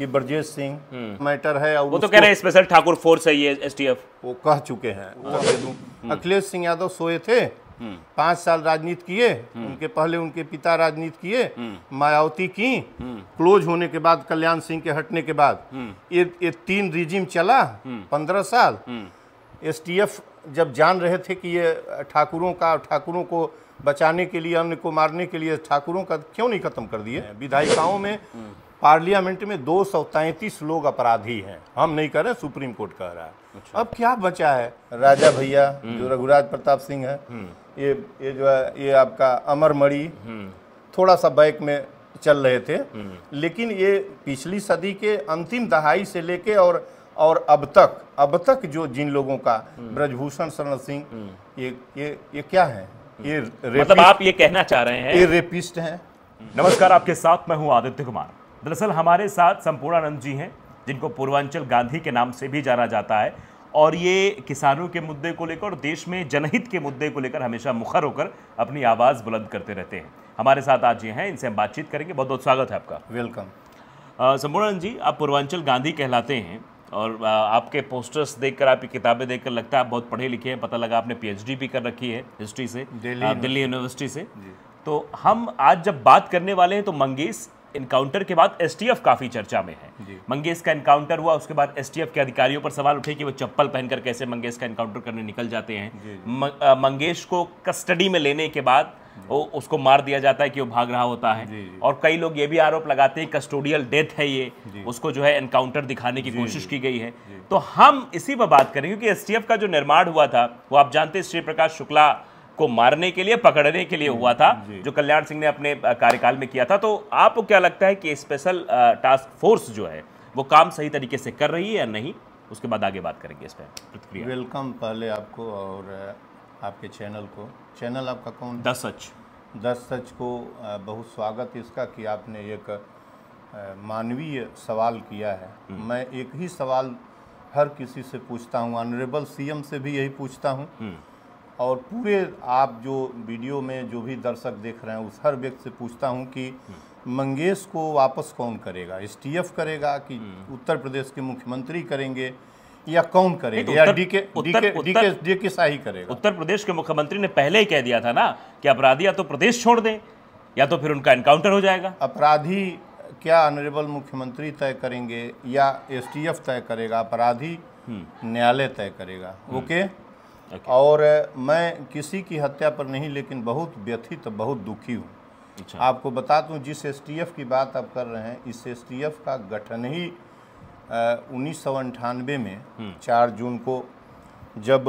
कि ब्रजेश सिंह हम्म। मैटर है और वो तो कह रहे हैं स्पेशल ठाकुर फोर्स है ये एसटीएफ वो कह चुके हैं हम्म। अखिलेश सिंह यादव सोए थे हम्म। पांच साल राजनीति किए उनके पहले उनके पिता राजनीति किए मायावती की क्लोज होने के बाद कल्याण सिंह के हटने के बाद ये ये तीन रिजिम चला पंद्रह साल एसटीएफ जब जान रहे थे कि ये ठाकुरों का ठाकुरों को बचाने के लिए अन्य को मारने के लिए ठाकुरों का क्यों नहीं खत्म कर दिए विधायिकाओं में पार्लियामेंट में दो लोग अपराधी हैं हम नहीं कर रहे सुप्रीम कोर्ट कह रहा है अच्छा। अब क्या बचा है राजा भैया हम्म। जो रघुराज प्रताप सिंह है हम्म। ये ये जो है ये आपका अमर मणि हम्म। थोड़ा सा बैक में चल रहे थे लेकिन ये पिछली सदी के अंतिम दहाई से लेके और और अब तक अब तक जो जिन लोगों का ब्रजभूषण शरण सिंह ये ये ये क्या है ये मतलब आप ये कहना चाह रहे हैं ये रेपिस्ट हैं नमस्कार आपके साथ मैं हूं आदित्य कुमार दरअसल हमारे साथ संपूर्णानंद जी हैं जिनको पूर्वांचल गांधी के नाम से भी जाना जाता है और ये किसानों के मुद्दे को लेकर और देश में जनहित के मुद्दे को लेकर हमेशा मुखर होकर अपनी आवाज़ बुलंद करते रहते हैं हमारे साथ आज ये हैं इनसे हम बातचीत करेंगे बहुत बहुत स्वागत है आपका वेलकम संपूर्णानंद जी आप पूर्वांचल गांधी कहलाते हैं और आपके पोस्टर्स देखकर आपकी किताबें देखकर लगता है आप बहुत पढ़े लिखे हैं पता लगा आपने पीएचडी भी कर रखी है हिस्ट्री से दिल्ली यूनिवर्सिटी से तो हम आज जब बात करने वाले हैं तो मंगेश इनकाउंटर के बाद एसटीएफ काफ़ी चर्चा में है मंगेश का इनकाउंटर हुआ उसके बाद एसटीएफ के अधिकारियों पर सवाल उठे कि वो चप्पल पहनकर कैसे मंगेश का इनकाउंटर करने निकल जाते हैं मंगेश को कस्टडी में लेने के बाद वो उसको मार दिया जाता है कि वो भाग रहा होता है और कई लोग ये भी आरोप लगाते हैं कस्टोडियल डेथ है ये उसको जो है एनकाउंटर दिखाने की कोशिश की गई है तो हम इसी पर बात करें क्योंकि एसटीएफ का जो निर्माण हुआ था वो आप जानते हैं श्री प्रकाश शुक्ला को मारने के लिए पकड़ने के लिए हुआ था जो कल्याण सिंह ने अपने कार्यकाल में किया था तो आपको क्या लगता है कि स्पेशल टास्क फोर्स जो है वो काम सही तरीके से कर रही है या नहीं उसके बाद आगे बात करेंगे इस पर प्रतिक्रिया वेलकम पहले आपको और आपके चैनल को चैनल आपका कौन द सच द सच को बहुत स्वागत इसका कि आपने एक मानवीय सवाल किया है हम्म। मैं एक ही सवाल हर किसी से पूछता हूँ ऑनरेबल सीएम से भी यही पूछता हूँ हम्म। और पूरे आप जो वीडियो में जो भी दर्शक देख रहे हैं उस हर व्यक्ति से पूछता हूं कि हम्म। मंगेश को वापस कौन करेगा एस करेगा कि हम्म। उत्तर प्रदेश के मुख्यमंत्री करेंगे या कौन करेगा तो या डीके डीके डीके शाही करेगा उत्तर प्रदेश के मुख्यमंत्री ने पहले ही कह दिया था ना कि अपराधी या तो प्रदेश छोड़ दें या तो फिर उनका एनकाउंटर हो जाएगा अपराधी क्या ऑनरेबल मुख्यमंत्री तय करेंगे या एस तय करेगा अपराधी हम्म। न्यायालय तय करेगा ओके okay. और मैं किसी की हत्या पर नहीं लेकिन बहुत व्यथित बहुत दुखी हूँ अच्छा। आपको बता दूँ जिस एस की बात आप कर रहे हैं इस एस का गठन ही उन्नीस सौ में हम्म। चार जून को जब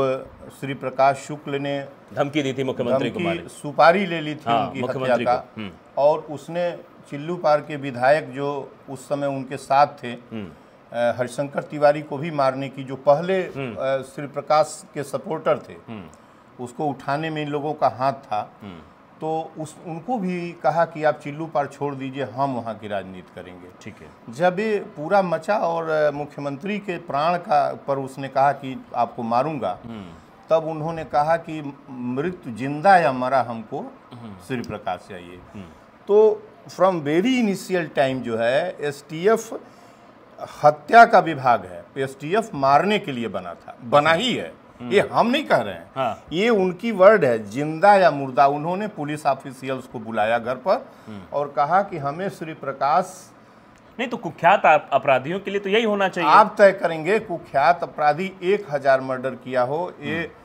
श्री प्रकाश शुक्ल ने धमकी दी थी मुख्यमंत्री को सुपारी ले ली थी हाँ, उनकी हत्या का हम्म। और उसने चिल्लू पार के विधायक जो उस समय उनके साथ थे हम्म। हरिशंकर तिवारी को भी मारने की जो पहले हम्म। श्री प्रकाश के सपोर्टर थे हम्म। उसको उठाने में इन लोगों का हाथ था हम्म। तो उस उनको भी कहा कि आप चिल्लू पार छोड़ दीजिए हम वहाँ की राजनीति करेंगे ठीक है जब ये पूरा मचा और मुख्यमंत्री के प्राण का पर उसने कहा कि आपको मारूंगा तब उन्होंने कहा कि मृत्यु जिंदा या मरा हमको श्री प्रकाश चाहिए तो फ्रॉम वेरी इनिशियल टाइम जो है एसटीएफ हत्या का विभाग है एसटीएफ मारने के लिए बना था बना ही है हम्म। ये हम नहीं कह रहे हैं हाँ। ये उनकी वर्ड है जिंदा या मुर्दा उन्होंने पुलिस ऑफिसियल्स को बुलाया घर पर हम्म। और कहा कि हमें श्री प्रकाश नहीं तो कुख्यात अपराधियों के लिए तो यही होना चाहिए आप तय करेंगे कुख्यात अपराधी एक हजार मर्डर किया हो ये हम्म।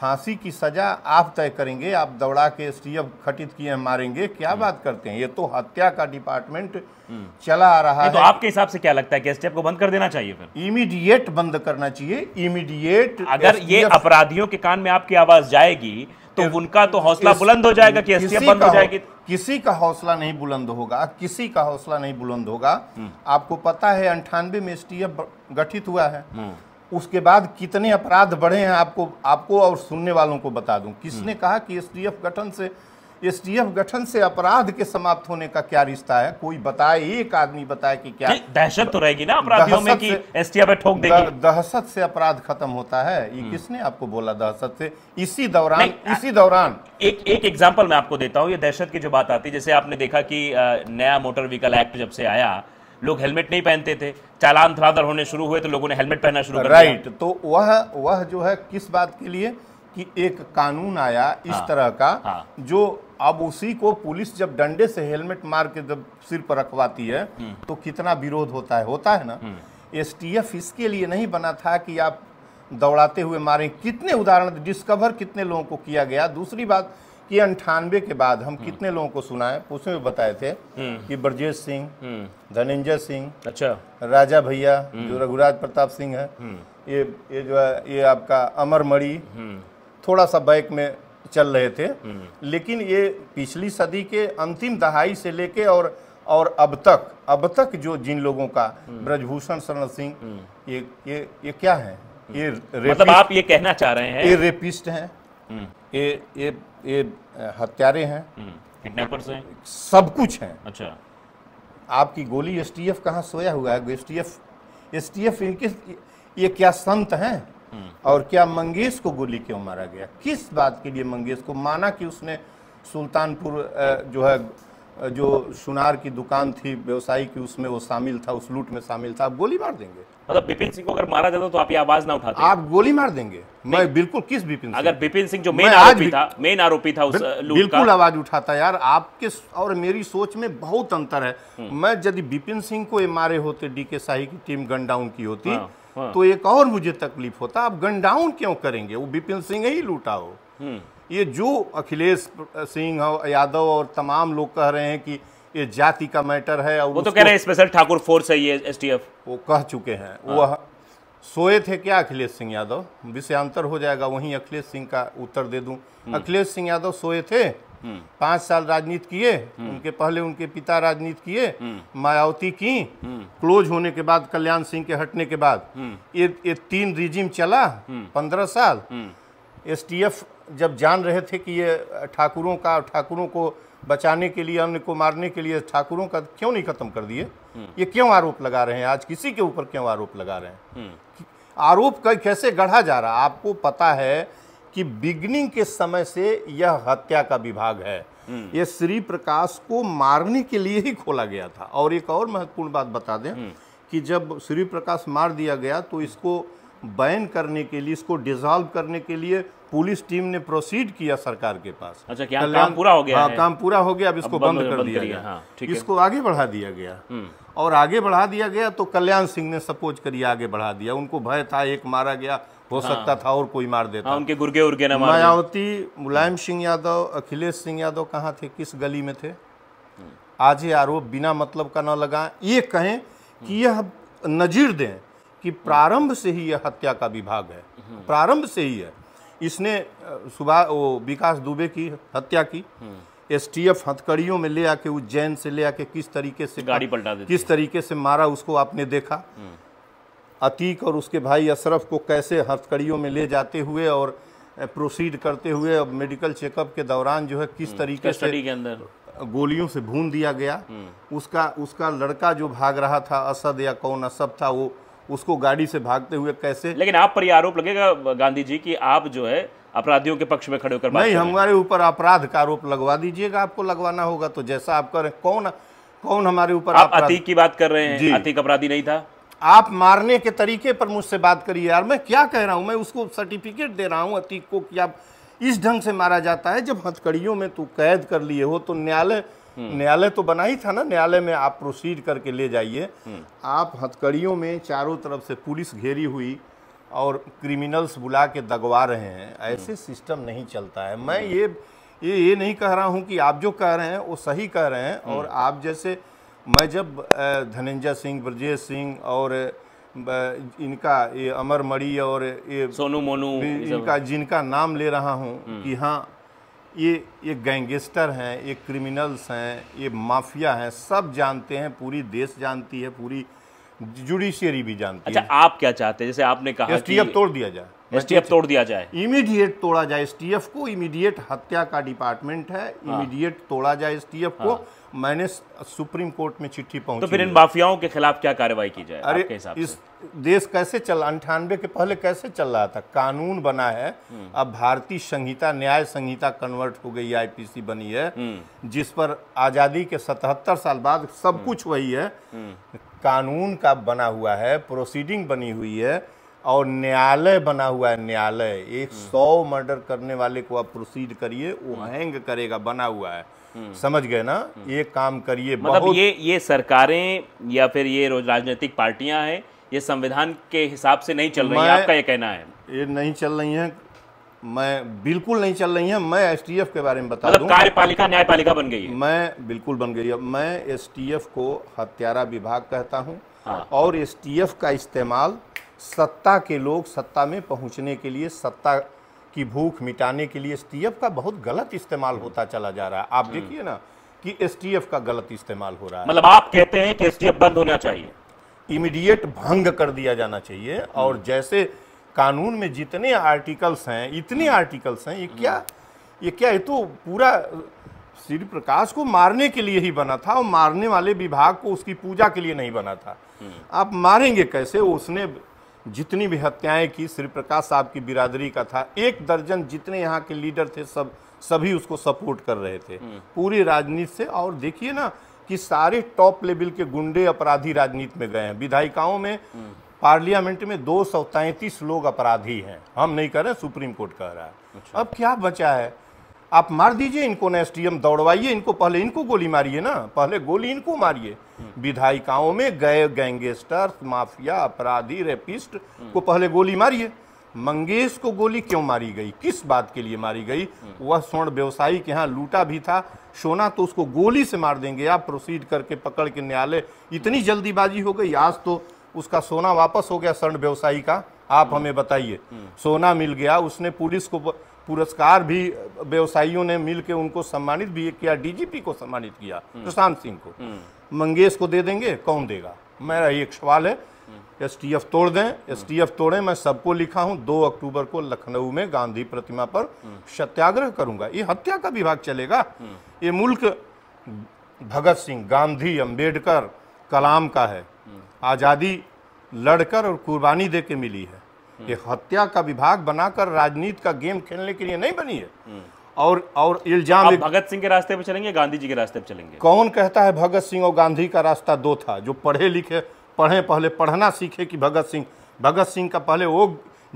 फांसी की सज़ा आप तय करेंगे आप दौड़ा के एस खटित किए मारेंगे क्या हम्म। बात करते हैं ये तो हत्या का डिपार्टमेंट हम्म। चला आ रहा तो है तो आपके हिसाब से क्या लगता है कि एसटीएफ को बंद कर देना चाहिए फिर इमीडिएट बंद करना चाहिए इमीडिएट अगर ये अपराधियों के कान में आपकी आवाज़ जाएगी तो उनका तो हौसला बुलंद हो जाएगा कि एसटीएफ बंद हो जाएगी किसी का हौसला नहीं बुलंद होगा किसी का हौसला नहीं बुलंद होगा हम्म। आपको पता है अंठानवे में एस गठित हुआ है उसके बाद कितने अपराध बढ़े हैं आपको आपको और सुनने वालों को बता दूं किसने हम्म। कहा कि एसटीएफ गठन से एसटीएफ गठन से अपराध के समाप्त होने का क्या रिश्ता है कोई बताए एक आदमी बताए कि क्या दहशत तो रहेगी ना अपराधियों में कि एसटीएफ ठोक देगी दहशत से अपराध खत्म होता है ये हम्म। किसने आपको बोला दहशत से इसी दौरान इसी दौरान एक एक एग्जाम्पल मैं आपको देता हूँ ये दहशत की जो बात आती है जैसे आपने देखा कि नया मोटर व्हीकल एक्ट जब से आया लोग हेलमेट नहीं पहनते थे चालान थरादर होने शुरू हुए तो लोगों ने हेलमेट पहनना शुरू कर राइट तो वह वह जो है किस बात के लिए कि एक कानून आया इस हाँ, तरह का हाँ, जो अब उसी को पुलिस जब डंडे से हेलमेट मार के जब सिर पर रखवाती है हम्म। तो कितना विरोध होता है होता है ना हम्म। एसटीएफ इसके लिए नहीं बना था कि आप दौड़ाते हुए मारें कितने उदाहरण डिस्कवर कितने लोगों को किया गया दूसरी बात कि अंठानवे के बाद हम हम्म। कितने लोगों को सुनाए उसमें भी बताए थे हम्म। कि ब्रजेश सिंह हम्म। धनंजय सिंह अच्छा राजा भैया जो रघुराज प्रताप सिंह है ये ये जो है ये आपका अमर मणि थोड़ा सा बैक में चल रहे थे लेकिन ये पिछली सदी के अंतिम दहाई से लेके और और अब तक अब तक जो जिन लोगों का ब्रजभूषण शरण सिंह ये ये ये क्या है ये मतलब आप ये कहना चाह रहे हैं ये रेपिस्ट हैं हम्म। ये ये ये हत्यारे हैं हम्म। किडनैपर्स हैं सब कुछ हैं अच्छा आपकी गोली एसटीएफ कहाँ सोया हुआ है एसटीएफ एसटीएफ इनके ये क्या संत हैं हम्म। और क्या मंगेश को गोली क्यों मारा गया किस बात के लिए मंगेश को माना कि उसने सुल्तानपुर जो है जो सुनार की दुकान थी व्यवसायी की उसमें वो शामिल था उस लूट में शामिल था आप गोली मार देंगे मतलब बिपिन सिंह को अगर मारा जाता तो आप ये आवाज ना उठाते आप गोली मार देंगे मैं बिल्कुल किस बिपिन अगर बिपिन सिंह जो मेन आरोपी था मेन आरोपी था उस लूट बिल्कुल का। आवाज उठाता यार आपके और मेरी सोच में बहुत अंतर है हम्म। मैं यदि बिपिन सिंह को ये मारे होते डी के शाही की टीम गन डाउन की होती हाँ, हाँ। तो एक और मुझे तकलीफ होता आप गन डाउन क्यों करेंगे वो बिपिन सिंह ही लूटा हो हम्म। ये जो अखिलेश सिंह यादव और तमाम लोग कह रहे हैं कि ये जाति का मैटर है और वो तो कह रहे हैं स्पेशल ठाकुर फोर्स है ये एसटीएफ वो कह चुके हैं हाँ। वह सोए थे क्या अखिलेश सिंह यादव विषयांतर हो जाएगा वहीं अखिलेश सिंह का उत्तर दे दूं हम्म। अखिलेश सिंह यादव सोए थे हम्म। पांच साल राजनीति किए हम्म। उनके पहले उनके पिता राजनीति किए मायावती की क्लोज होने के बाद कल्याण सिंह के हटने के बाद ये ये तीन रिजिम चला पंद्रह साल एसटीएफ जब जान रहे थे कि ये ठाकुरों का ठाकुरों को बचाने के लिए अन्य को मारने के लिए ठाकुरों का क्यों नहीं खत्म कर दिए हम्म। ये क्यों आरोप लगा रहे हैं आज किसी के ऊपर क्यों आरोप लगा रहे हैं हम्म। आरोप कैसे गढ़ा जा रहा आपको पता है कि बिगनिंग के समय से यह हत्या का विभाग है हम्म। यह श्री प्रकाश को मारने के लिए ही खोला गया था और एक और महत्वपूर्ण बात बता दें कि जब श्री प्रकाश मार दिया गया तो इसको बैन करने के लिए इसको डिजॉल्व करने के लिए पुलिस टीम ने प्रोसीड किया सरकार के पास अच्छा क्या हाँ, काम पूरा हो गया हाँ, काम पूरा हो गया अब इसको अब बंद, बंद कर दिया गया हाँ, इसको आगे बढ़ा दिया गया हम्म। और आगे बढ़ा दिया गया तो कल्याण सिंह ने सपोज करिए आगे बढ़ा दिया उनको भय था एक मारा गया हो हाँ, सकता था और कोई मार देता हाँ, उनके गुर्गे उर्गे ना मायावती मुलायम सिंह यादव अखिलेश सिंह यादव कहाँ थे किस गली में थे हम्म। आज ये आरोप बिना मतलब का ना लगाए ये कहें कि यह नजीर दें कि प्रारंभ से ही यह हत्या का विभाग है प्रारंभ से ही है इसने सुबह वो विकास दुबे की हत्या की एसटीएफ हथकड़ियों में ले आके उज्जैन से ले आके किस तरीके से गाड़ी पलटा दी किस तरीके से मारा उसको आपने देखा अतीक और उसके भाई अशरफ को कैसे हथकड़ियों में ले जाते हुए और प्रोसीड करते हुए अब मेडिकल चेकअप के दौरान जो है किस हम्म, तरीके से के अंदर गोलियों से भून दिया गया हम्म। उसका उसका लड़का जो भाग रहा था असद या कौन असद था वो उसको गाड़ी से भागते हुए कैसे लेकिन आप पर यह आरोप लगेगा गांधी जी कि आप जो है अपराधियों के पक्ष में खड़े होकर नहीं हमारे ऊपर अपराध का आरोप लगवा दीजिएगा आपको लगवाना होगा तो जैसा आप करें कौन कौन हमारे ऊपर आप अतीक की बात कर रहे हैं अतीक अपराधी नहीं था आप मारने के तरीके पर मुझसे बात करिए यार मैं क्या कह रहा हूँ मैं उसको सर्टिफिकेट दे रहा हूँ अतीक को कि आप इस ढंग से मारा जाता है जब हथकड़ियों में तू कैद कर लिए हो तो न्यायालय हम्म। न्यायालय तो बना ही था ना न्यायालय में आप प्रोसीड करके ले जाइए हम्म। आप हथकड़ियों में चारों तरफ से पुलिस घेरी हुई और क्रिमिनल्स बुला के दगवा रहे हैं ऐसे सिस्टम हम्म। नहीं चलता है मैं ये ये ये नहीं कह रहा हूँ कि आप जो कह रहे हैं वो सही कह रहे हैं और आप जैसे मैं जब धनंजय सिंह ब्रजेश सिंह और इनका ये अमर मणि और ये सोनू मोनू इनका जिनका नाम ले रहा हूँ कि हाँ ये ये गैंगस्टर हैं ये क्रिमिनल्स हैं ये माफिया हैं सब जानते हैं पूरी देश जानती है पूरी जुडिशियरी भी जानती अच्छा, है आप क्या चाहते हैं जैसे आपने कहा कि तोड़ दिया जाए एसटीएफ तोड़ दिया जाए इमीडिएट तोड़ा जाए एसटीएफ को इमीडिएट हत्या का डिपार्टमेंट है हाँ। इमीडिएट हाँ। तोड़ा जाए एसटीएफ हाँ। को मैंने सुप्रीम कोर्ट में चिट्ठी तो पहुंची तो फिर इन माफियाओं के खिलाफ क्या कार्रवाई की जाए अरे इस देश कैसे चल अंठानवे के पहले कैसे चल रहा था कानून बना है हम्म। अब भारतीय संहिता न्याय संहिता कन्वर्ट हो गई आईपीसी बनी है हम्म। जिस पर आज़ादी के सतहत्तर साल बाद सब हम्म। कुछ वही है कानून का बना हुआ है प्रोसीडिंग बनी हुई है और न्यायालय बना हुआ है न्यायालय एक हम्म। सौ मर्डर करने वाले को आप प्रोसीड करिए वो हैंग हम्म। करेगा बना हुआ है हम्म। समझ गए ना ये काम करिए मतलब ये ये सरकारें या फिर ये राजनीतिक पार्टियां हैं ये संविधान के हिसाब से नहीं चल रही है आपका ये कहना है ये नहीं चल रही है मैं बिल्कुल नहीं चल रही है मैं एस के बारे में बता मतलब कार्यपालिका न्यायपालिका बन गई है मैं बिल्कुल बन गई है मैं एस को हत्यारा विभाग कहता हूँ हाँ। और एस का इस्तेमाल सत्ता के लोग सत्ता में पहुंचने के लिए सत्ता की भूख मिटाने के लिए एस का बहुत गलत इस्तेमाल होता चला जा रहा है आप हम्म। देखिए ना कि एस का गलत इस्तेमाल हो रहा है मतलब आप कहते हैं कि एस बंद होना चाहिए इमीडिएट भंग कर दिया जाना चाहिए हम्म। और जैसे कानून में जितने आर्टिकल्स हैं इतने आर्टिकल्स हम्म। हैं ये क्या ये क्या ये तो पूरा श्री प्रकाश को मारने के लिए ही बना था और मारने वाले विभाग को उसकी पूजा के लिए नहीं बना था आप मारेंगे कैसे उसने जितनी भी हत्याएं की श्री प्रकाश साहब की बिरादरी का था एक दर्जन जितने यहाँ के लीडर थे सब सभी उसको सपोर्ट कर रहे थे हम्म। पूरी राजनीति से और देखिए ना कि सारे टॉप लेवल के गुंडे अपराधी राजनीति में गए हैं विधायिकाओं में हम्म। पार्लियामेंट में दो लोग अपराधी हैं हम नहीं कर रहे सुप्रीम कोर्ट कह रहा है अच्छा। अब क्या बचा है आप मार दीजिए इनको ना एस दौड़वाइए इनको पहले इनको गोली मारिए ना पहले गोली इनको मारिए विधायिकाओं में गए गैंगस्टर माफिया अपराधी रेपिस्ट को पहले गोली मारिए मंगेश को गोली क्यों मारी गई किस बात के लिए मारी गई वह स्वर्ण व्यवसायी के यहाँ लूटा भी था सोना तो उसको गोली से मार देंगे आप प्रोसीड करके पकड़ के न्यायालय इतनी जल्दीबाजी हो गई आज तो उसका सोना वापस हो गया स्वर्ण व्यवसायी का आप हमें बताइए सोना मिल गया उसने पुलिस को पुरस्कार भी व्यवसायियों ने मिल उनको सम्मानित भी किया डीजीपी को सम्मानित किया प्रशांत हम्म। सिंह को हम्म। मंगेश को दे देंगे कौन देगा मेरा एक सवाल है हम्म। एस टी एफ तोड़ दें एस टी एफ तोड़ें मैं सबको लिखा हूं दो अक्टूबर को लखनऊ में गांधी प्रतिमा पर सत्याग्रह करूंगा ये हत्या का विभाग चलेगा ये मुल्क भगत सिंह गांधी अंबेडकर कलाम का है आज़ादी लड़कर और कुर्बानी दे के मिली है ये हत्या का विभाग बनाकर राजनीति का गेम खेलने के लिए नहीं बनी है और और इल्जाम आप भगत सिंह के रास्ते पर चलेंगे गांधी जी के रास्ते पर चलेंगे कौन कहता है भगत सिंह और गांधी का रास्ता दो था जो पढ़े लिखे पढ़े पहले पढ़ना सीखे कि भगत सिंह भगत सिंह का पहले वो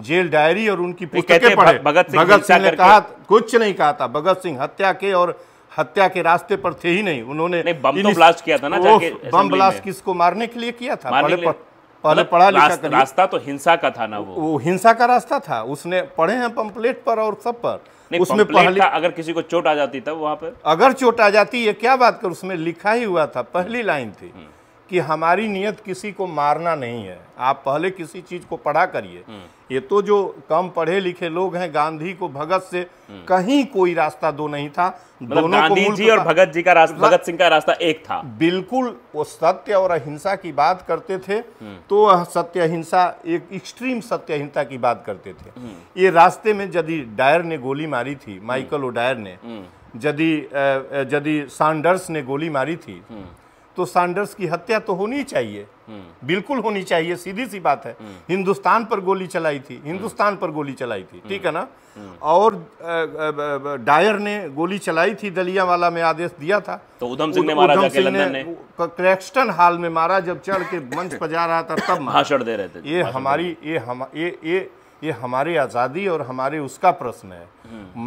जेल डायरी और उनकी पुस्तकें पढ़े भगत सिंह भगत सिंह ने कहा कुछ नहीं कहा था भगत सिंह हत्या के और हत्या के रास्ते पर थे ही नहीं उन्होंने नहीं, बम तो ब्लास्ट किया था ना बम ब्लास्ट किसको मारने के लिए किया था पहले पहले मतलब पढ़ा लिखा रास्ता तो हिंसा का था ना वो वो हिंसा का रास्ता था उसने पढ़े हैं पम्पलेट पर और सब पर उसमें पहले अगर किसी को चोट आ जाती तब वहाँ पर अगर चोट आ जाती ये क्या बात कर उसमें लिखा ही हुआ था पहली लाइन थी हम्म। कि हमारी नियत किसी को मारना नहीं है आप पहले किसी चीज को पढ़ा करिए हम्म। ये तो जो कम पढ़े लिखे लोग हैं गांधी को भगत से हम्म। कहीं कोई रास्ता दो नहीं था मतलब दोनों गांधी जी और भगत जी का रास्ता भगत सिंह का रास्ता एक था बिल्कुल वो सत्य और अहिंसा की बात करते थे हम्म। तो सत्य अहिंसा एक एक्सट्रीम सत्य अहिंसा की बात करते थे ये रास्ते में यदि डायर ने गोली मारी थी माइकल ओडायर ने यदि यदि सांडर्स ने गोली मारी थी तो सैंडर्स की हत्या तो होनी चाहिए हम्म। बिल्कुल होनी चाहिए सीधी सी बात है हम्म। हिंदुस्तान पर गोली चलाई थी हिंदुस्तान पर गोली चलाई थी ठीक है ना हम्म। और डायर ने गोली चलाई थी दलिया वाला में आदेश दिया था तो उधम सिंह ने मारा जाके लंदन ने क्रैक्सटन हॉल में मारा जब चढ़ के मंच बजा रहा था तब भाषण दे रहे थे ये हमारी ये हम ये ये ये हमारी आज़ादी और हमारे उसका प्रश्न है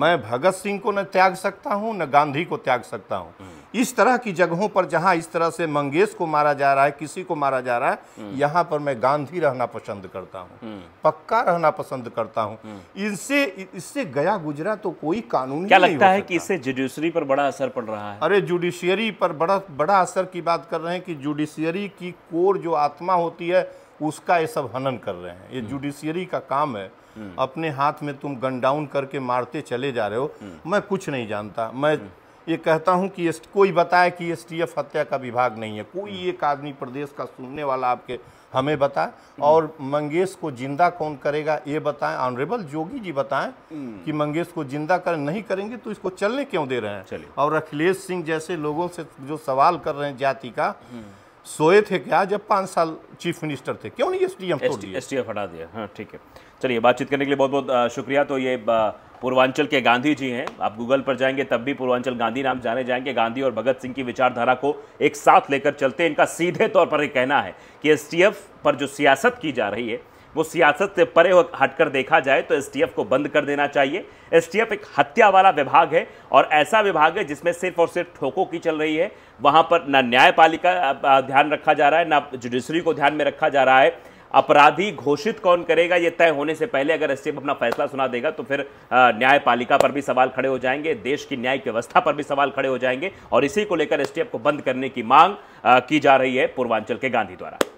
मैं भगत सिंह को न त्याग सकता हूँ न गांधी को त्याग सकता हूँ इस तरह की जगहों पर जहां इस तरह से मंगेश को मारा जा रहा है किसी को मारा जा रहा है हम्म। यहां पर मैं गांधी रहना पसंद करता हूं हम्म। पक्का रहना पसंद करता हूं हम्म। इनसे इससे गया गुजरा तो कोई कानून क्या लगता है कि इससे जुडिशरी पर बड़ा असर पड़ रहा है अरे जुडिशियरी पर बड़ा बड़ा असर की बात कर रहे हैं कि जुडिशियरी की कोर जो आत्मा होती है उसका ये सब हनन कर रहे हैं ये जुडिशियरी का काम है अपने हाथ में तुम गन डाउन करके मारते चले जा रहे हो मैं कुछ नहीं जानता मैं ये कहता हूँ कि एस कोई बताए कि एसटीएफ हत्या का विभाग नहीं है कोई हम्म। एक आदमी प्रदेश का सुनने वाला आपके हम्म। हमें बताए हम्म। और मंगेश को जिंदा कौन करेगा ये बताएं ऑनरेबल जोगी जी बताएं कि मंगेश को जिंदा कर नहीं करेंगे तो इसको चलने क्यों दे रहे हैं और अखिलेश सिंह जैसे लोगों से जो सवाल कर रहे हैं जाति का सोए थे क्या जब पाँच साल चीफ मिनिस्टर थे क्यों नहीं S D M S T F हटा दिया हाँ ठीक है चलिए बातचीत करने के लिए बहुत बहुत शुक्रिया तो ये पूर्वांचल के गांधी जी हैं आप गूगल पर जाएंगे तब भी पूर्वांचल गांधी नाम जाने जाएंगे गांधी और भगत सिंह की विचारधारा को एक साथ लेकर चलते हैं इनका सीधे तौर पर ये कहना है कि एस पर जो सियासत की जा रही है वो सियासत से परे हटकर देखा जाए तो एस को बंद कर देना चाहिए एस एक हत्या वाला विभाग है और ऐसा विभाग है जिसमें सिर्फ और सिर्फ ठोकों की चल रही है वहाँ पर ना न्यायपालिका ध्यान रखा जा रहा है ना जुडिशरी को ध्यान में रखा जा रहा है अपराधी घोषित कौन करेगा ये तय होने से पहले अगर एस अपना फैसला सुना देगा तो फिर न्यायपालिका पर भी सवाल खड़े हो जाएंगे देश की न्यायिक व्यवस्था पर भी सवाल खड़े हो जाएंगे और इसी को लेकर एस को बंद करने की मांग की जा रही है पूर्वांचल के गांधी द्वारा